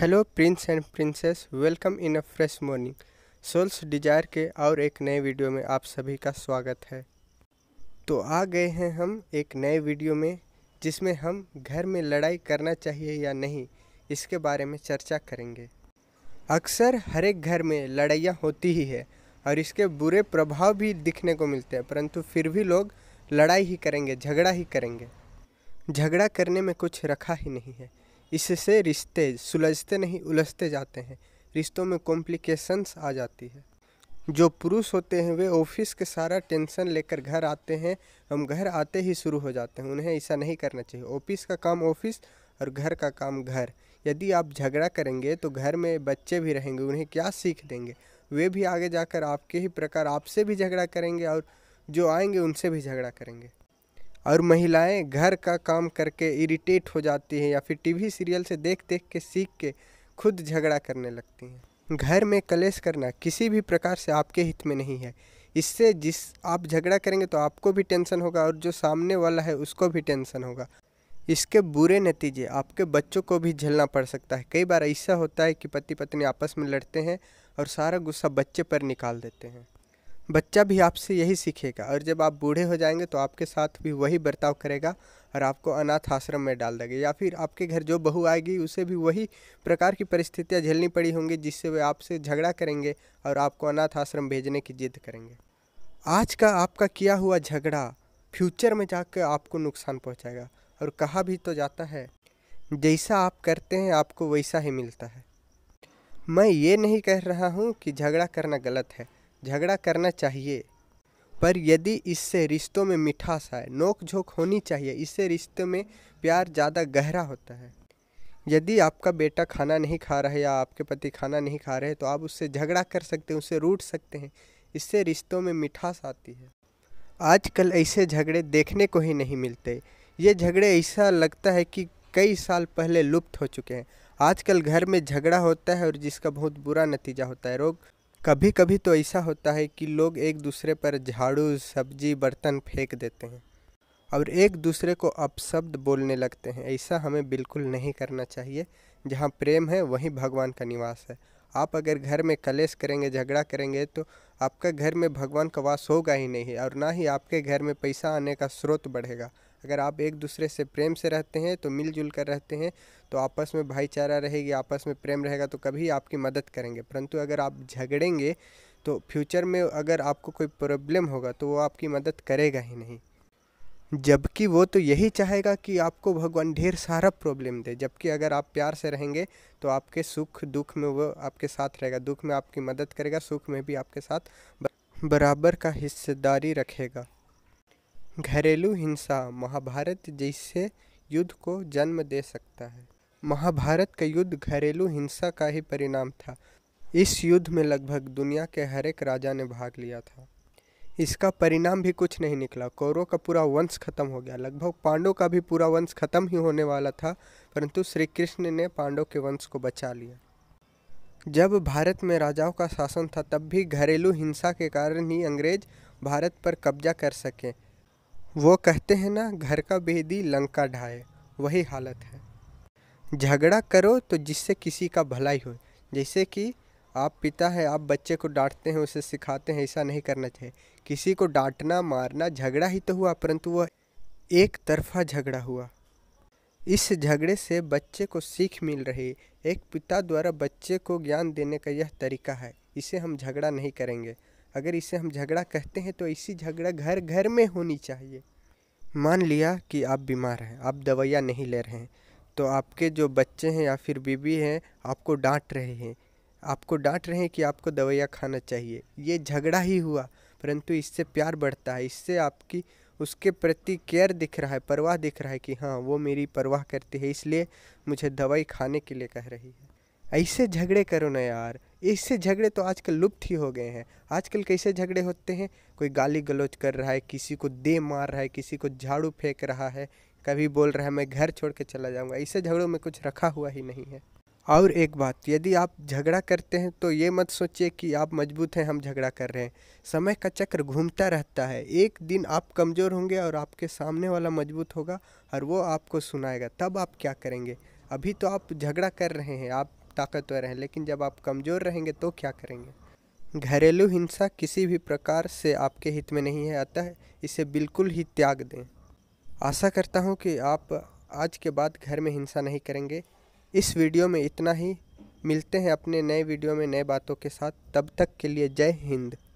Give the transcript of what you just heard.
hello prince and princess welcome in a fresh morning soul's desire के और एक नए वीडियो में आप सभी का स्वागत है तो आ गए हैं हम एक नए वीडियो में जिसमें हम घर में लड़ाई करना चाहिए या नहीं इसके बारे में चर्चा करेंगे अक्सर हर एक घर में लड़ाइयाँ होती ही है और इसके बुरे प्रभाव भी दिखने को मिलते हैं परंतु फिर भी लोग लड़ाई ही करेंगे झगड़ा ही करेंगे झगड़ा करने में कुछ रखा ही नहीं है इससे रिश्ते सुलझते नहीं उलझते जाते हैं रिश्तों में कॉम्प्लिकेशंस आ जाती है जो पुरुष होते हैं वे ऑफिस के सारा टेंशन लेकर घर आते हैं हम घर आते ही शुरू हो जाते हैं उन्हें ऐसा नहीं करना चाहिए ऑफिस का काम ऑफिस और घर का काम घर यदि आप झगड़ा करेंगे तो घर में बच्चे भी रहेंगे उन्हें क्या सीख देंगे वे भी आगे जाकर आपके ही प्रकार आपसे भी झगड़ा करेंगे और जो आएंगे उनसे भी झगड़ा करेंगे और महिलाएं घर का काम करके इरिटेट हो जाती हैं या फिर टीवी सीरियल से देख देख के सीख के खुद झगड़ा करने लगती हैं घर में कलेश करना किसी भी प्रकार से आपके हित में नहीं है इससे जिस आप झगड़ा करेंगे तो आपको भी टेंशन होगा और जो सामने वाला है उसको भी टेंशन होगा इसके बुरे नतीजे आपके बच्चों को भी झेलना पड़ सकता है कई बार ऐसा होता है कि पति पत्नी आपस में लड़ते हैं और सारा गुस्सा बच्चे पर निकाल देते हैं बच्चा भी आपसे यही सीखेगा और जब आप बूढ़े हो जाएंगे तो आपके साथ भी वही बर्ताव करेगा और आपको अनाथ आश्रम में डाल देगा या फिर आपके घर जो बहू आएगी उसे भी वही प्रकार की परिस्थितियाँ झेलनी पड़ी होंगी जिससे वे आपसे झगड़ा करेंगे और आपको अनाथ आश्रम भेजने की जिद करेंगे आज का आपका किया हुआ झगड़ा फ्यूचर में जाकर आपको नुकसान पहुँचाएगा और कहा भी तो जाता है जैसा आप करते हैं आपको वैसा ही मिलता है मैं ये नहीं कह रहा हूँ कि झगड़ा करना गलत है झगड़ा करना चाहिए पर यदि इससे रिश्तों में मिठास आए नोक झोंक होनी चाहिए इससे रिश्ते में प्यार ज़्यादा गहरा होता है यदि आपका बेटा खाना नहीं खा रहा है या आपके पति खाना नहीं खा रहे तो आप उससे झगड़ा कर सकते हैं उससे रूठ सकते हैं इससे रिश्तों में मिठास आती है आजकल ऐसे झगड़े देखने को ही नहीं मिलते ये झगड़े ऐसा लगता है कि कई साल पहले लुप्त हो चुके हैं आजकल घर में झगड़ा होता है और जिसका बहुत बुरा नतीजा होता है रोग कभी कभी तो ऐसा होता है कि लोग एक दूसरे पर झाड़ू सब्जी बर्तन फेंक देते हैं और एक दूसरे को अपशब्द बोलने लगते हैं ऐसा हमें बिल्कुल नहीं करना चाहिए जहाँ प्रेम है वहीं भगवान का निवास है आप अगर घर में कलेश करेंगे झगड़ा करेंगे तो आपका घर में भगवान का वास होगा ही नहीं और ना ही आपके घर में पैसा आने का स्रोत बढ़ेगा अगर आप एक दूसरे से प्रेम से रहते हैं तो मिलजुल कर रहते हैं तो आपस में भाईचारा रहेगी आपस में प्रेम रहेगा तो कभी आपकी मदद करेंगे परंतु अगर आप झगड़ेंगे तो फ्यूचर में अगर आपको कोई प्रॉब्लम होगा तो वो आपकी मदद करेगा ही नहीं जबकि वो तो यही चाहेगा कि आपको भगवान ढेर सारा प्रॉब्लम दे जबकि अगर आप प्यार से रहेंगे तो आपके सुख दुख में वो आपके साथ रहेगा दुख में आपकी मदद करेगा सुख में भी आपके साथ बराबर का हिस्सेदारी रखेगा घरेलू हिंसा महाभारत जैसे युद्ध को जन्म दे सकता है महाभारत का युद्ध घरेलू हिंसा का ही परिणाम था इस युद्ध में लगभग दुनिया के हर एक राजा ने भाग लिया था इसका परिणाम भी कुछ नहीं निकला कौरव का पूरा वंश खत्म हो गया लगभग पांडव का भी पूरा वंश खत्म ही होने वाला था परंतु श्री कृष्ण ने पांडव के वंश को बचा लिया जब भारत में राजाओं का शासन था तब भी घरेलू हिंसा के कारण ही अंग्रेज भारत पर कब्जा कर सकें वो कहते हैं ना घर का बेदी लंका ढाए वही हालत है झगड़ा करो तो जिससे किसी का भलाई हो जैसे कि आप पिता है आप बच्चे को डांटते हैं उसे सिखाते हैं ऐसा नहीं करना चाहिए किसी को डांटना मारना झगड़ा ही तो हुआ परंतु वह एक तरफा झगड़ा हुआ इस झगड़े से बच्चे को सीख मिल रही एक पिता द्वारा बच्चे को ज्ञान देने का यह तरीका है इसे हम झगड़ा नहीं करेंगे अगर इसे हम झगड़ा कहते हैं तो ऐसी झगड़ा घर घर में होनी चाहिए मान लिया कि आप बीमार हैं आप दवाइयाँ नहीं ले रहे हैं तो आपके जो बच्चे हैं या फिर बीबी हैं आपको डांट रहे हैं आपको डांट रहे हैं कि आपको दवाइयाँ खाना चाहिए ये झगड़ा ही हुआ परंतु इससे प्यार बढ़ता है इससे आपकी उसके प्रति केयर दिख रहा है परवाह दिख रहा है कि हाँ वो मेरी परवाह करती है इसलिए मुझे दवाई खाने के लिए कह रही है ऐसे झगड़े करो ना यार ऐसे झगड़े तो आजकल लुप्त ही हो गए हैं आजकल कैसे झगड़े होते हैं कोई गाली गलौज कर रहा है किसी को दे मार रहा है किसी को झाड़ू फेंक रहा है कभी बोल रहा है मैं घर छोड़ के चला जाऊँगा ऐसे झगड़ों में कुछ रखा हुआ ही नहीं है और एक बात यदि आप झगड़ा करते हैं तो ये मत सोचिए कि आप मजबूत हैं हम झगड़ा कर रहे हैं समय का चक्र घूमता रहता है एक दिन आप कमज़ोर होंगे और आपके सामने वाला मजबूत होगा और वो आपको सुनाएगा तब आप क्या करेंगे अभी तो आप झगड़ा कर रहे हैं आप ताकतवर हैं लेकिन जब आप कमज़ोर रहेंगे तो क्या करेंगे घरेलू हिंसा किसी भी प्रकार से आपके हित में नहीं है अतः इसे बिल्कुल ही त्याग दें आशा करता हूँ कि आप आज के बाद घर में हिंसा नहीं करेंगे इस वीडियो में इतना ही मिलते हैं अपने नए वीडियो में नए बातों के साथ तब तक के लिए जय हिंद